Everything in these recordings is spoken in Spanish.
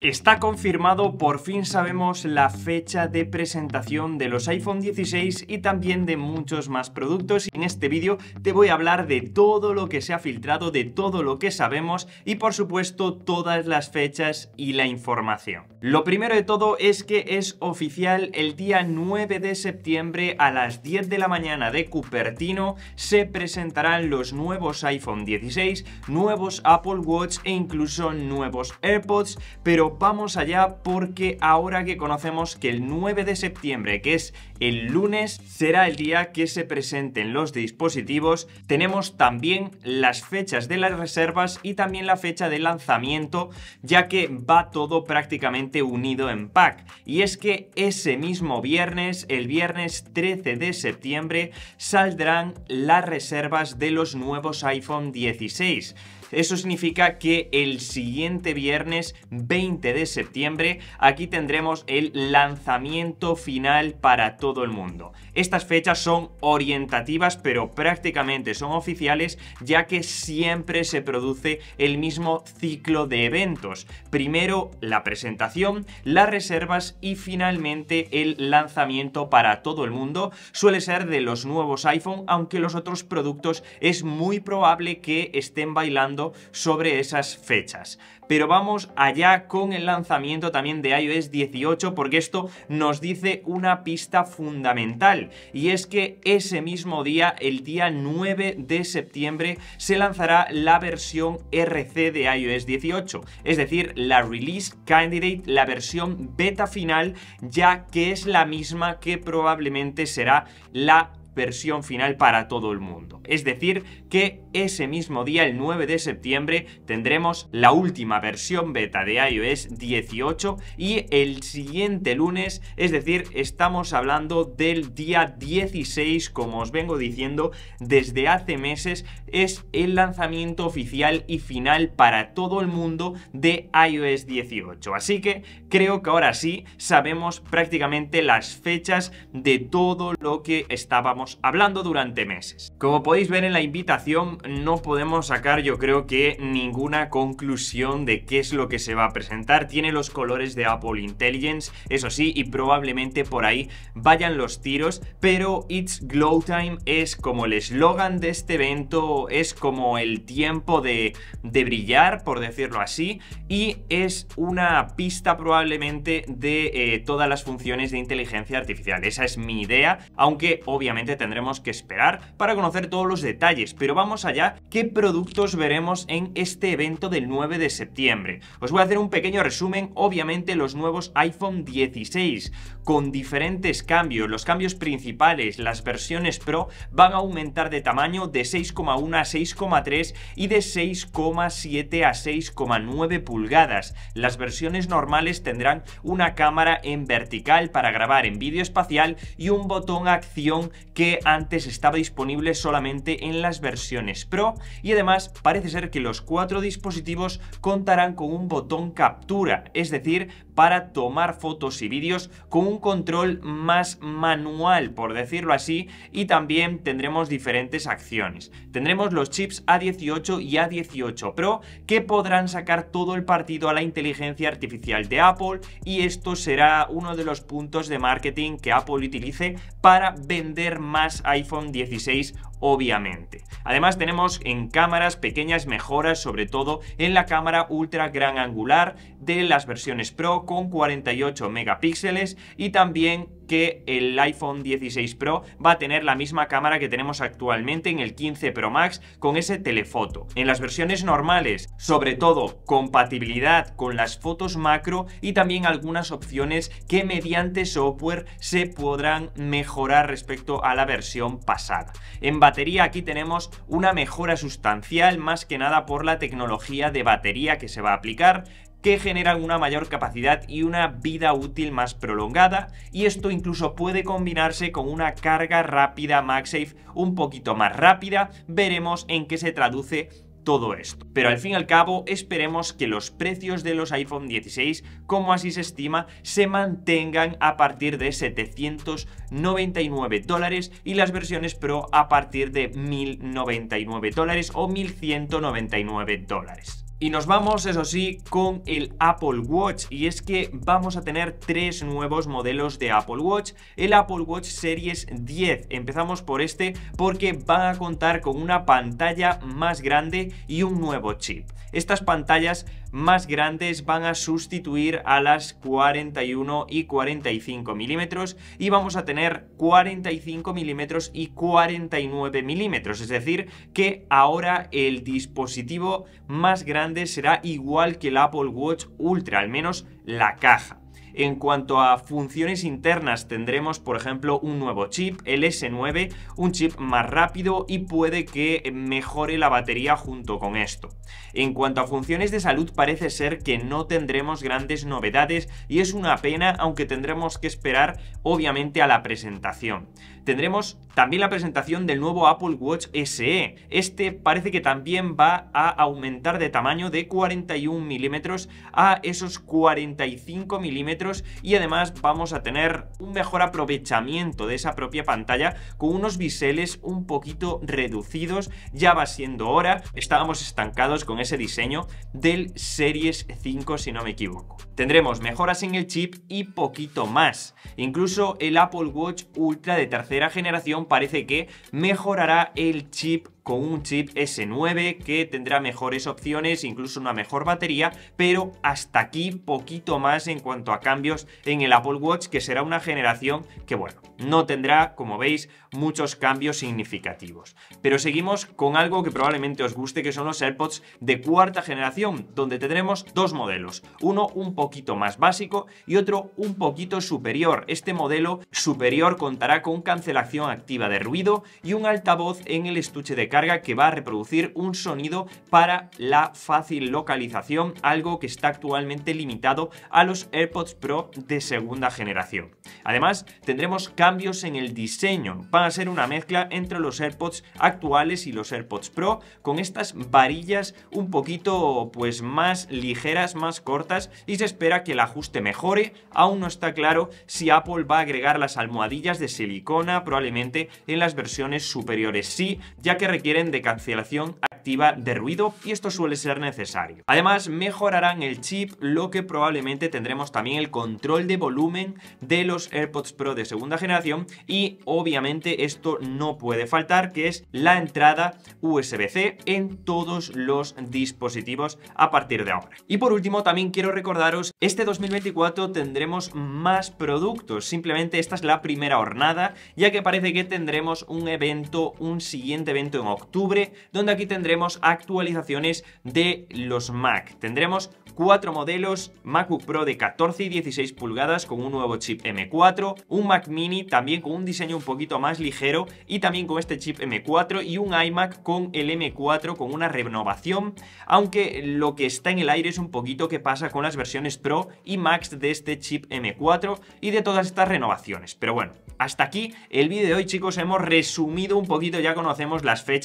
Está confirmado, por fin sabemos la fecha de presentación de los iPhone 16 y también de muchos más productos. En este vídeo te voy a hablar de todo lo que se ha filtrado, de todo lo que sabemos y por supuesto todas las fechas y la información. Lo primero de todo es que es oficial el día 9 de septiembre a las 10 de la mañana de Cupertino se presentarán los nuevos iPhone 16, nuevos Apple Watch e incluso nuevos AirPods, pero vamos allá porque ahora que conocemos que el 9 de septiembre, que es el lunes, será el día que se presenten los dispositivos, tenemos también las fechas de las reservas y también la fecha de lanzamiento, ya que va todo prácticamente unido en pack. Y es que ese mismo viernes, el viernes 13 de septiembre, saldrán las reservas de los nuevos iPhone 16. Eso significa que el siguiente viernes 20 de septiembre aquí tendremos el lanzamiento final para todo el mundo. Estas fechas son orientativas pero prácticamente son oficiales ya que siempre se produce el mismo ciclo de eventos. Primero la presentación, las reservas y finalmente el lanzamiento para todo el mundo. Suele ser de los nuevos iPhone aunque los otros productos es muy probable que estén bailando sobre esas fechas. Pero vamos allá con el lanzamiento también de iOS 18 porque esto nos dice una pista fundamental y es que ese mismo día, el día 9 de septiembre, se lanzará la versión RC de iOS 18, es decir, la Release Candidate, la versión beta final, ya que es la misma que probablemente será la versión final para todo el mundo. Es decir, que ese mismo día, el 9 de septiembre, tendremos la última versión beta de iOS 18 y el siguiente lunes, es decir, estamos hablando del día 16, como os vengo diciendo, desde hace meses es el lanzamiento oficial y final para todo el mundo de iOS 18. Así que creo que ahora sí sabemos prácticamente las fechas de todo lo que estábamos hablando durante meses. Como podéis ver en la invitación, no podemos sacar yo creo que ninguna conclusión de qué es lo que se va a presentar. Tiene los colores de Apple Intelligence, eso sí, y probablemente por ahí vayan los tiros, pero It's Glow Time es como el eslogan de este evento, es como el tiempo de, brillar, por decirlo así, y es una pista probablemente de eh, todas las funciones de inteligencia artificial. Esa es mi idea, aunque obviamente tendremos que esperar para conocer todos los detalles, pero vamos allá qué productos veremos en este evento del 9 de septiembre. Os voy a hacer un pequeño resumen, obviamente los nuevos iPhone 16 con diferentes cambios, los cambios principales, las versiones Pro van a aumentar de tamaño de 6,1 a 6,3 y de 6,7 a 6,9 pulgadas. Las versiones normales tendrán una cámara en vertical para grabar en vídeo espacial y un botón acción que antes estaba disponible solamente en las versiones Pro y además parece ser que los cuatro dispositivos contarán con un botón captura, es decir, para tomar fotos y vídeos con un control más manual, por decirlo así, y también tendremos diferentes acciones. Tendremos los chips A18 y A18 Pro que podrán sacar todo el partido a la inteligencia artificial de Apple y esto será uno de los puntos de marketing que Apple utilice para vender más más iPhone 16 obviamente. Además tenemos en cámaras pequeñas mejoras, sobre todo en la cámara ultra gran angular de las versiones Pro con 48 megapíxeles y también que el iPhone 16 Pro va a tener la misma cámara que tenemos actualmente en el 15 Pro Max con ese telefoto. En las versiones normales, sobre todo compatibilidad con las fotos macro y también algunas opciones que mediante software se podrán mejorar respecto a la versión pasada. En batería aquí tenemos una mejora sustancial más que nada por la tecnología de batería que se va a aplicar que genera una mayor capacidad y una vida útil más prolongada y esto incluso puede combinarse con una carga rápida MagSafe un poquito más rápida, veremos en qué se traduce todo esto. Pero al fin y al cabo esperemos que los precios de los iPhone 16, como así se estima, se mantengan a partir de 799 dólares y las versiones Pro a partir de 1099 dólares o 1199 dólares. Y nos vamos, eso sí, con el Apple Watch y es que vamos a tener tres nuevos modelos de Apple Watch. El Apple Watch Series 10, empezamos por este porque va a contar con una pantalla más grande y un nuevo chip estas pantallas más grandes van a sustituir a las 41 y 45 milímetros y vamos a tener 45 milímetros y 49 milímetros, es decir, que ahora el dispositivo más grande será igual que el Apple Watch Ultra, al menos la caja. En cuanto a funciones internas, tendremos, por ejemplo, un nuevo chip, el S9, un chip más rápido y puede que mejore la batería junto con esto. En cuanto a funciones de salud, parece ser que no tendremos grandes novedades y es una pena, aunque tendremos que esperar, obviamente, a la presentación tendremos también la presentación del nuevo Apple Watch SE. Este parece que también va a aumentar de tamaño de 41 milímetros a esos 45 milímetros y además vamos a tener un mejor aprovechamiento de esa propia pantalla con unos biseles un poquito reducidos. Ya va siendo hora, estábamos estancados con ese diseño del Series 5 si no me equivoco. Tendremos mejoras en el chip y poquito más. Incluso el Apple Watch Ultra de tercera generación parece que mejorará el chip con un chip S9 que tendrá mejores opciones, incluso una mejor batería, pero hasta aquí poquito más en cuanto a cambios en el Apple Watch, que será una generación que, bueno, no tendrá, como veis, muchos cambios significativos. Pero seguimos con algo que probablemente os guste, que son los AirPods de cuarta generación, donde tendremos dos modelos, uno un poquito más básico y otro un poquito superior. Este modelo superior contará con cancelación activa de ruido y un altavoz en el estuche de cámara que va a reproducir un sonido para la fácil localización, algo que está actualmente limitado a los AirPods Pro de segunda generación. Además, tendremos cambios en el diseño. Van a ser una mezcla entre los AirPods actuales y los AirPods Pro, con estas varillas un poquito pues más ligeras, más cortas, y se espera que el ajuste mejore. Aún no está claro si Apple va a agregar las almohadillas de silicona, probablemente en las versiones superiores sí, ya que requieren de cancelación activa de ruido y esto suele ser necesario. Además, mejorarán el chip, lo que probablemente tendremos también el control de volumen de los AirPods Pro de segunda generación y obviamente esto no puede faltar, que es la entrada USB-C en todos los dispositivos a partir de ahora. Y por último, también quiero recordaros, este 2024 tendremos más productos, simplemente esta es la primera hornada, ya que parece que tendremos un evento, un siguiente evento en octubre, donde aquí tendremos actualizaciones de los Mac. Tendremos cuatro modelos MacBook Pro de 14 y 16 pulgadas con un nuevo chip M4, un Mac Mini también con un diseño un poquito más ligero y también con este chip M4 y un iMac con el M4 con una renovación, aunque lo que está en el aire es un poquito que pasa con las versiones Pro y Max de este chip M4 y de todas estas renovaciones. Pero bueno, hasta aquí el vídeo de hoy chicos, hemos resumido un poquito, ya conocemos las fechas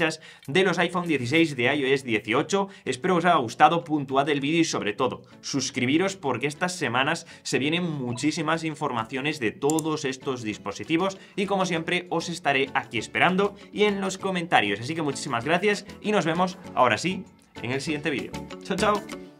de los iPhone 16 de iOS 18. Espero os haya gustado, puntuad el vídeo y sobre todo, suscribiros porque estas semanas se vienen muchísimas informaciones de todos estos dispositivos y como siempre os estaré aquí esperando y en los comentarios. Así que muchísimas gracias y nos vemos ahora sí en el siguiente vídeo. ¡Chao, chao!